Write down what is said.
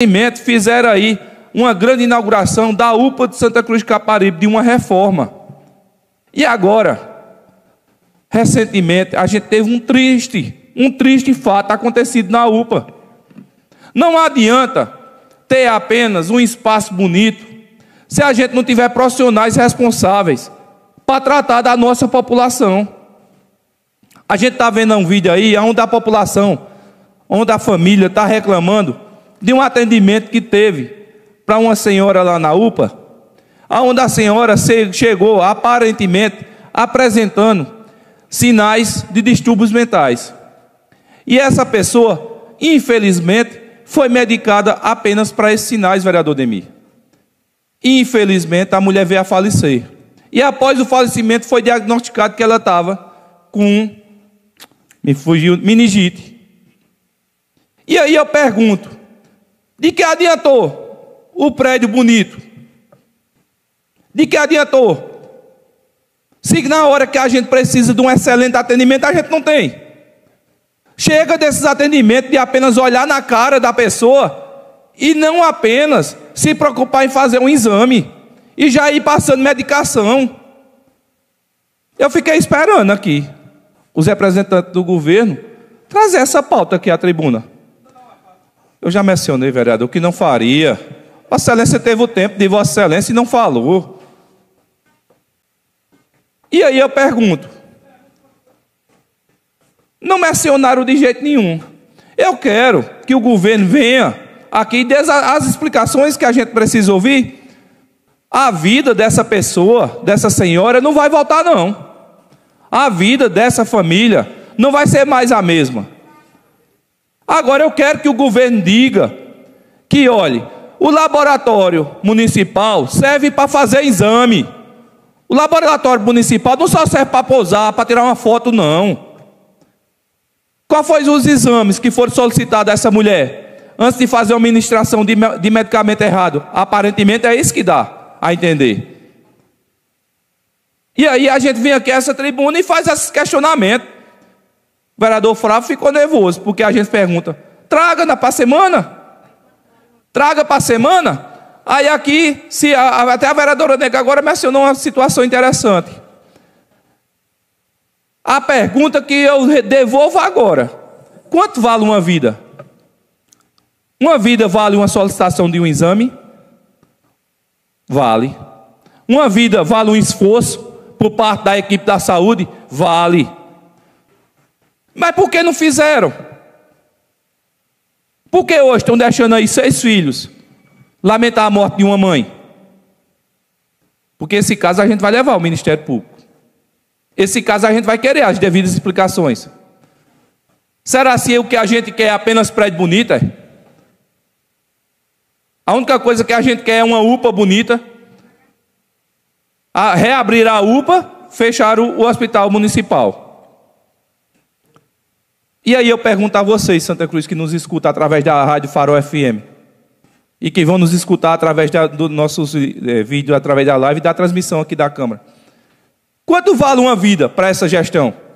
Nascimento fizeram aí uma grande inauguração da UPA de Santa Cruz de Caparibe, de uma reforma. E agora, recentemente, a gente teve um triste, um triste fato acontecido na UPA. Não adianta ter apenas um espaço bonito se a gente não tiver profissionais responsáveis para tratar da nossa população. A gente está vendo um vídeo aí onde a população, onde a família está reclamando de um atendimento que teve para uma senhora lá na UPA, aonde a senhora chegou aparentemente apresentando sinais de distúrbios mentais. E essa pessoa, infelizmente, foi medicada apenas para esses sinais, vereador Demir. Infelizmente, a mulher veio a falecer. E após o falecimento, foi diagnosticado que ela estava com me fugiu, meningite. E aí eu pergunto: de que adiantou o prédio bonito? De que adiantou? Se na hora que a gente precisa de um excelente atendimento, a gente não tem. Chega desses atendimentos de apenas olhar na cara da pessoa e não apenas se preocupar em fazer um exame e já ir passando medicação. Eu fiquei esperando aqui os representantes do governo trazer essa pauta aqui à tribuna. Eu já mencionei, vereador, que não faria. Vossa Excelência teve o tempo de Vossa Excelência e não falou. E aí eu pergunto: não mencionaram de jeito nenhum. Eu quero que o governo venha aqui e dê as explicações que a gente precisa ouvir. A vida dessa pessoa, dessa senhora, não vai voltar, não. A vida dessa família não vai ser mais a mesma. Agora eu quero que o governo diga que, olhe, o laboratório municipal serve para fazer exame. O laboratório municipal não só serve para pousar, para tirar uma foto, não. Qual foram os exames que foram solicitados a essa mulher? Antes de fazer uma administração de, de medicamento errado. Aparentemente é isso que dá a entender. E aí a gente vem aqui a essa tribuna e faz esses questionamentos. O vereador Flávio ficou nervoso, porque a gente pergunta: traga na para semana? Traga para semana? Aí aqui, se a, até a vereadora Negra agora mencionou uma situação interessante. A pergunta que eu devolvo agora: quanto vale uma vida? Uma vida vale uma solicitação de um exame? Vale. Uma vida vale um esforço por parte da equipe da saúde? Vale. Mas por que não fizeram? Por que hoje estão deixando aí seis filhos lamentar a morte de uma mãe? Porque esse caso a gente vai levar ao Ministério Público. Esse caso a gente vai querer as devidas explicações. Será se o que a gente quer é apenas prédio bonito? É? A única coisa que a gente quer é uma UPA bonita. A reabrir a UPA, fechar o, o hospital municipal. E aí eu pergunto a vocês, Santa Cruz, que nos escuta através da Rádio Farol FM e que vão nos escutar através dos do nossos é, eh, vídeos, através da live e da transmissão aqui da Câmara. Quanto vale uma vida para essa gestão?